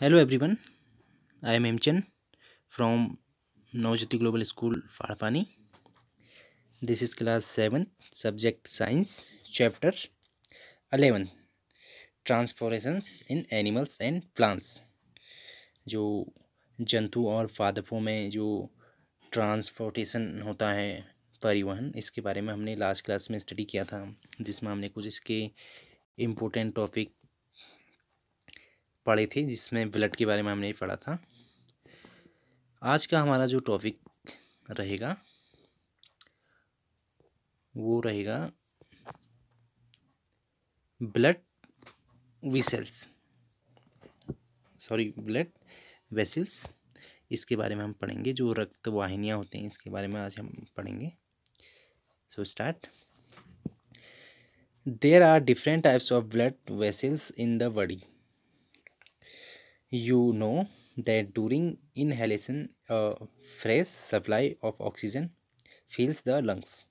hello everyone I am emchen from Navjyoti global school Phadpani this is class seven subject science chapter eleven transportations in animals and plants जो जंतु और पादपों में जो transportation होता है परिवहन इसके बारे में हमने लास्ट क्लास में स्टडी किया था जिसमें हमने कुछ इसके इम्पोर्टेंट टॉपिक पढ़ी थी जिसमें ब्लड के बारे में हमने पढ़ा था आज का हमारा जो टॉपिक रहेगा वो रहेगा blood vessels sorry blood vessels इसके बारे में हम पढ़ेंगे जो रक्त वाहिनियाँ होती हैं इसके बारे में आज हम पढ़ेंगे so start there are different types of blood vessels in the body you know that during inhalation a fresh supply of oxygen fills the lungs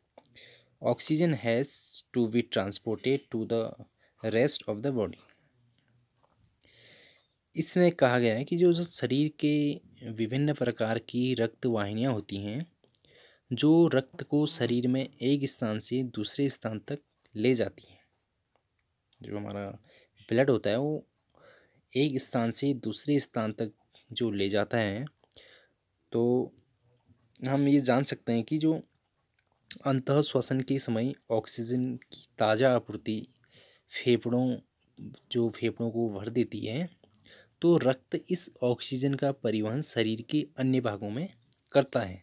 oxygen has to be transported to the rest of the body इसमें कहा गया है कि जो शरीर के विभिन्न प्रकार की रक्त वाहिनियाँ होती हैं जो रक्त को शरीर में एक स्थान से दूसरे स्थान तक ले जाती हैं जो हमारा ब्लड होता है वो एक स्थान से दूसरे स्थान तक जो ले जाता है तो हम ये जान सकते हैं कि जो अंत श्वसन के समय ऑक्सीजन की ताज़ा आपूर्ति फेफड़ों जो फेफड़ों को भर देती है तो रक्त इस ऑक्सीजन का परिवहन शरीर के अन्य भागों में करता है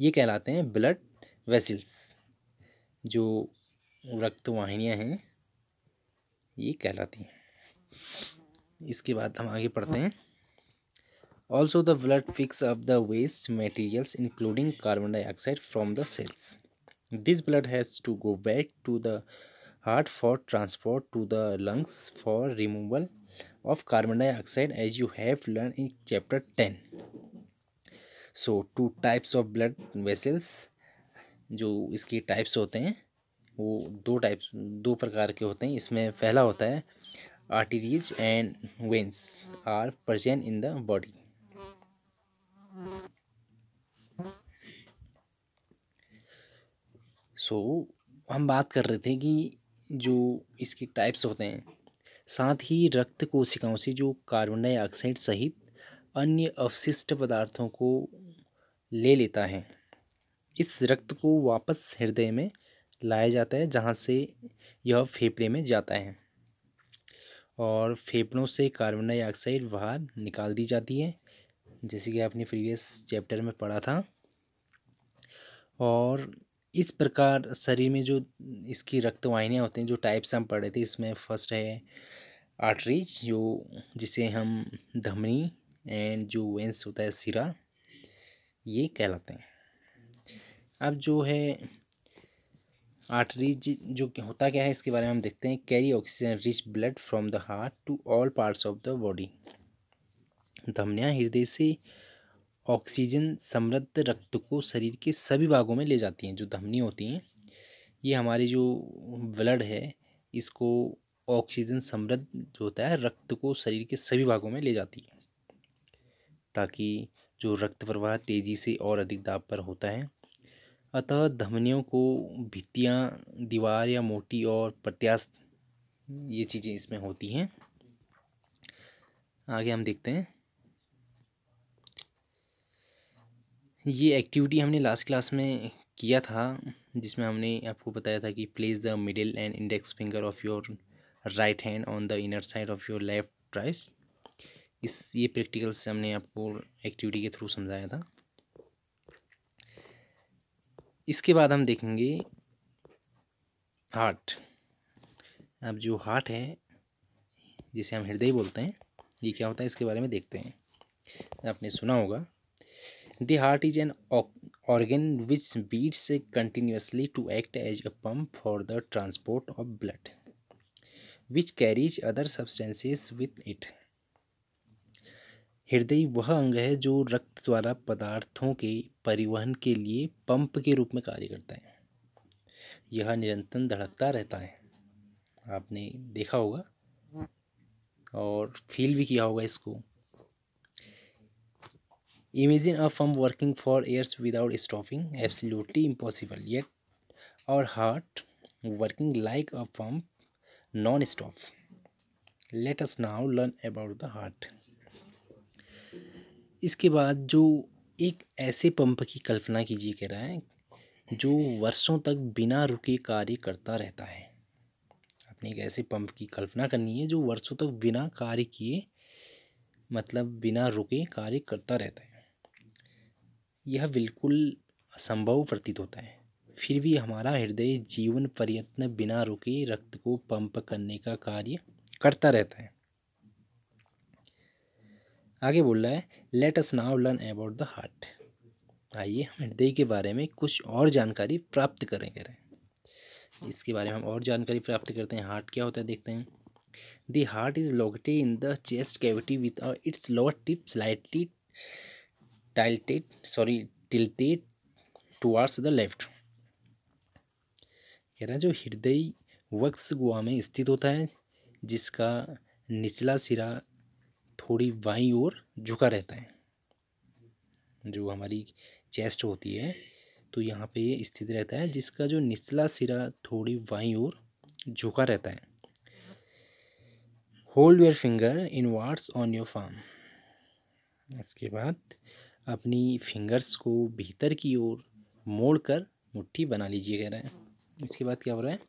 ये कहलाते हैं ब्लड वेसल्स जो रक्त वाहिनियाँ हैं ये कहलाती हैं इसके बाद हम आगे पढ़ते हैं also the blood picks up the waste materials including carbon dioxide from the cells this blood has to go back to the heart for transport to the lungs for removal of carbon dioxide as you have learn in chapter ten so two types of blood vessels जो इसके types होते हैं वो दो types दो प्रकार के होते हैं इसमें पहला होता है arteries and veins are present in the body so so, हम बात कर रहे थे कि जो इसके टाइप्स होते हैं साथ ही रक्त कोशिकाओं से जो कार्बन डाइऑक्साइड सहित अन्य अवशिष्ट पदार्थों को ले लेता है इस रक्त को वापस हृदय में लाया जाता है जहाँ से यह फेफड़े में जाता है और फेफड़ों से कार्बन डाइऑक्साइड बाहर निकाल दी जाती है जैसे कि आपने प्रीवियस चैप्टर में पढ़ा था और इस प्रकार शरीर में जो इसकी रक्तवाहिनियाँ होती हैं जो टाइप्स हम पढ़े थे इसमें फर्स्ट है आर्टरीज जो जिसे हम धमनी एंड जो वेंस होता है सिरा ये कहलाते हैं अब जो है आर्टरीज जो होता क्या है इसके बारे में हम देखते हैं carry oxygen rich blood from the heart to all parts of the body धमनियाँ हृदय से ऑक्सीजन समृद्ध रक्त को शरीर के सभी भागों में ले जाती हैं जो धमनी होती हैं ये हमारे जो ब्लड है इसको ऑक्सीजन समृद्ध जो होता है रक्त को शरीर के सभी भागों में ले जाती है ताकि जो रक्त प्रवाह तेज़ी से और अधिक दाब पर होता है अतः धमनियों को भित्तियाँ दीवार या मोटी और प्रत्यास्त ये चीज़ें इसमें होती हैं आगे हम देखते हैं ये एक्टिविटी हमने लास्ट क्लास में किया था जिसमें हमने आपको बताया था कि place the middle and index finger of your right hand on the inner side of your left wrist इस ये प्रैक्टिकल से हमने आपको एक्टिविटी के थ्रू समझाया था इसके बाद हम देखेंगे हार्ट अब जो हार्ट है जिसे हम हृदय बोलते हैं ये क्या होता है इसके बारे में देखते हैं आपने सुना होगा the heart is an organ which beats continuously to act as a pump for the transport of blood which carries other substances with it हृदय वह अंग है जो रक्त द्वारा पदार्थों के परिवहन के लिए पंप के रूप में कार्य करता है यह निरंतर धड़कता रहता है आपने देखा होगा और फील भी किया होगा इसको imagine a pump working for years without stopping absolutely impossible yet our heart working like a pump non stop let us now learn about the heart इसके बाद जो एक ऐसे पंप की कल्पना कीजिए कह रहा है जो वर्षों तक बिना रुके कार्य करता रहता है आपने एक ऐसे पंप की कल्पना करनी है जो वर्षों तक बिना कार्य किए मतलब बिना रुके कार्य करता रहता है यह बिल्कुल असंभव प्रतीत होता है फिर भी हमारा हृदय जीवन प्रयत्न बिना रुके रक्त को पंप करने का कार्य करता रहता है आगे बोल रहा है let us now learn about the heart आइए हम हृदय के बारे में कुछ और जानकारी प्राप्त करें कह रहे हैं इसके बारे में हम और जानकारी प्राप्त करते हैं हार्ट क्या होता है देखते हैं the heart is located in the chest cavity with its lower tip slightly tilted sorry tilted towards the left कह रहा है जो हृदय वक्स गुआ में स्थित होता है जिसका निचला सिरा थोड़ी बाई ओर झुका रहता है जो हमारी चेस्ट होती है तो यहाँ पे ये स्थित रहता है जिसका जो निचला सिरा थोड़ी बाई ओर झुका रहता है hold your finger inwards on your palm इसके बाद अपनी फिंगर्स को भीतर की ओर मोड़कर मुट्ठी बना लीजिए कह रहे हैं इसके बाद क्या हो रहा है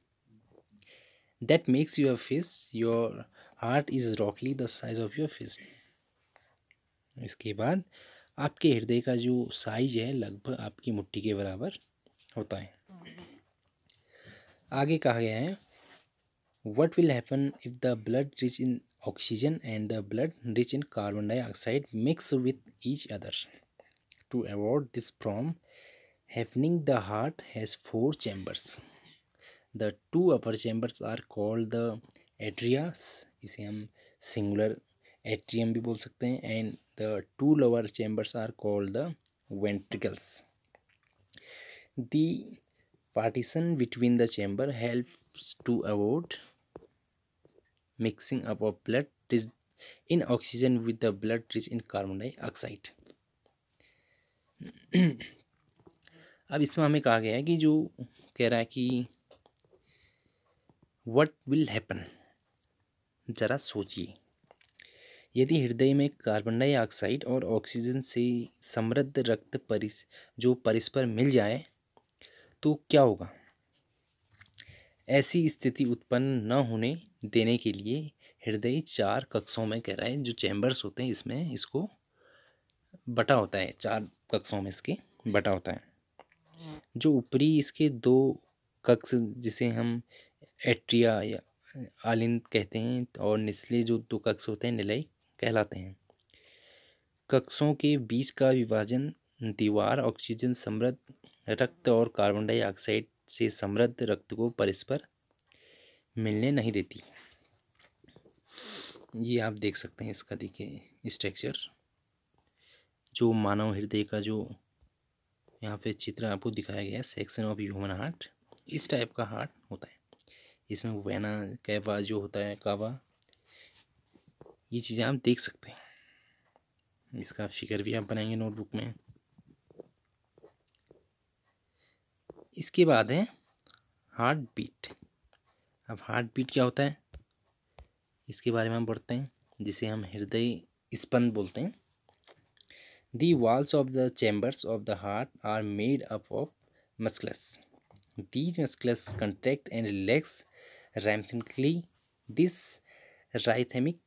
that makes your face your heart is रॉकली the size of your fist इसके बाद आपके हृदय का जो साइज है लगभग आपकी मुट्ठी के बराबर होता है आगे कहा गया है what will happen if the blood rich in oxygen and the blood rich in carbon dioxide mix with each others to avoid this from happening the heart has four chambers the two upper chambers are called the atria इसे हम singular atrium भी बोल सकते हैं and the two lower chambers are called the ventricles the partition between the chamber help to avoid mixing up of blood rich in oxygen with the blood rich in carbon dioxide अब इसमें हमें कहा गया है कि जो कह रहा है कि वट विल हैपन ज़रा सोचिए यदि हृदय में कार्बन डाइऑक्साइड और ऑक्सीजन से समृद्ध रक्त परिस जो परिस्पर मिल जाए तो क्या होगा ऐसी स्थिति उत्पन्न न होने देने के लिए हृदय चार कक्षों में कह रहा है जो चैम्बर्स होते हैं इसमें इसको बटा होता है चार कक्षों में इसके बटा होता है जो ऊपरी इसके दो कक्ष जिसे हम एट्रिया या आलिंद कहते हैं और निचले जो दो कक्ष होते हैं निलय कहलाते हैं कक्षों के बीच का विभाजन दीवार ऑक्सीजन समृद्ध रक्त और कार्बन डाइऑक्साइड से समृद्ध रक्त को परस्पर मिलने नहीं देती ये आप देख सकते हैं इसका देखिए स्ट्रक्चर जो मानव हृदय का जो यहाँ पे चित्र आपको दिखाया गया है सेक्शन ऑफ ह्यूमन हार्ट इस टाइप का हार्ट होता है इसमें वैना कैवा जो होता है कावा ये चीज़ें आप देख सकते हैं इसका फिगर भी आप बनाएंगे नोटबुक में इसके बाद है हार्ट बीट अब हार्ट बीट क्या होता है इसके बारे में हम पढ़ते हैं जिसे हम हृदय स्पंद बोलते हैं the walls of the chambers of the heart are made up of muscles these muscles contract and relax rhythmically. This rhythmic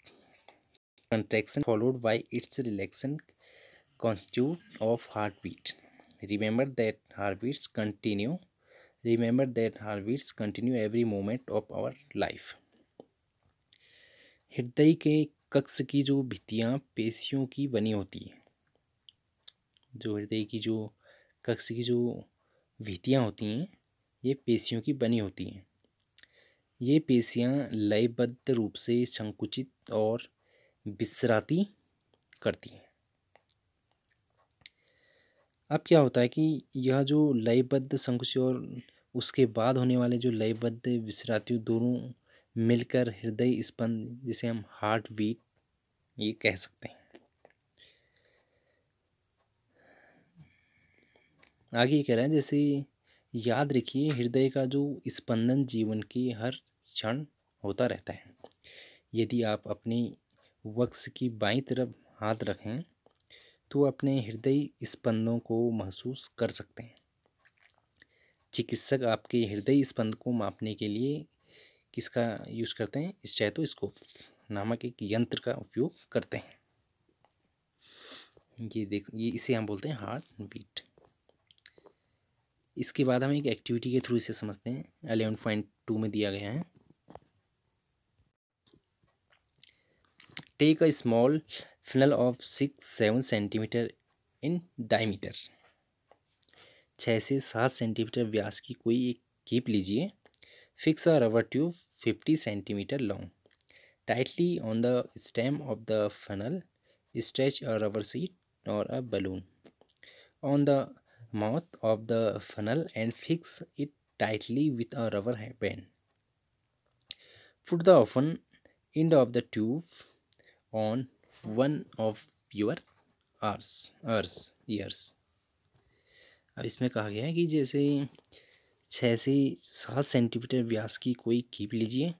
contraction followed by its relaxation constitute of heartbeat. Remember that heartbeats continue. Remember that heartbeats continue every moment of our life. हृदय के कक्ष की जो भित्तियाँ पेशियों की बनी होती हैं जो हृदय की जो कक्ष की जो भित्तियाँ होती हैं ये पेशियों की बनी होती हैं ये पेशियाँ लयबद्ध रूप से संकुचित और विश्राती करती हैं अब क्या होता है कि यह जो लयबद्ध संकुचित और उसके बाद होने वाले जो लयबद्ध विश्राती दोनों मिलकर हृदय स्पंद जिसे हम हार्ट बीट ये कह सकते हैं आगे कह रहे हैं जैसे याद रखिए हृदय का जो स्पंदन जीवन की हर क्षण होता रहता है यदि आप अपने वक्स की बाई तरफ हाथ रखें तो अपने हृदय स्पंदों को महसूस कर सकते हैं चिकित्सक आपके हृदय स्पंद को मापने के लिए किसका यूज़ करते हैं स्टैथोस्कोप नामक एक यंत्र का उपयोग करते हैं ये देख ये इसे हम बोलते हैं हार्ट बीट इसके बाद हम एक एक्टिविटी के थ्रू इसे समझते हैं अलेवन पॉइंट टू में दिया गया है take a small funnel of six seven centimetre in diameter छः से सात सेंटीमीटर व्यास की कोई एक कीप लीजिए fix a rubber tube fifty centimetre long tightly on the stem of the funnel stretch a rubber sheet or a balloon on the mouth of the funnel and fix it tightly with a rubber band. Put the open end of the tube on one of your ears. ears, ears. अब इसमें कहा गया है कि जैसे छः से सात सेंटीमीटर व्यास की कोई कीप लीजिए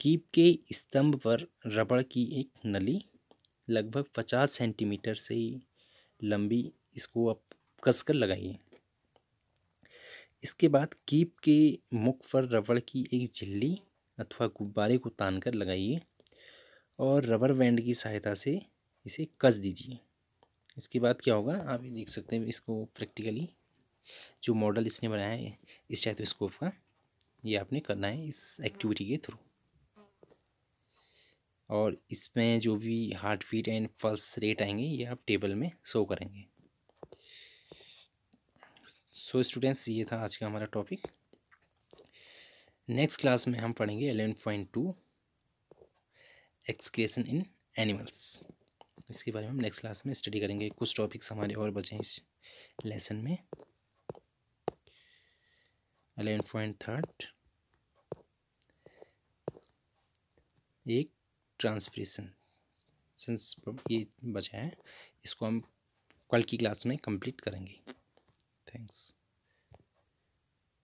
कीप के स्तंभ पर रबड़ की एक नली लगभग पचास सेंटीमीटर से लंबी इसको आप कस कर लगाइए इसके बाद कीप के मुख पर रबड़ की एक झिल्ली अथवा गुब्बारे को तान कर लगाइए और रबर बैंड की सहायता से इसे कस दीजिए इसके बाद क्या होगा आप ये देख सकते हैं इसको प्रैक्टिकली जो मॉडल इसने बनाया है इस स्टैथोस्कोप का ये आपने करना है इस एक्टिविटी के थ्रू और इसमें जो भी heart beat and pulse rate आएंगे ये आप टेबल में शो करेंगे सो स्टूडेंट्स ये था आज का हमारा टॉपिक नेक्स्ट क्लास में हम पढ़ेंगे eleven point two excretion in animals इसके बारे में हम नेक्स्ट क्लास में स्टडी करेंगे कुछ टॉपिक्स हमारे और बचे हैं इस लेसन में एलेवन पॉइंट थर्ड एक ट्रांसप्रेशन सिंस ये बचा है इसको हम कल की क्लास में कंप्लीट करेंगे things.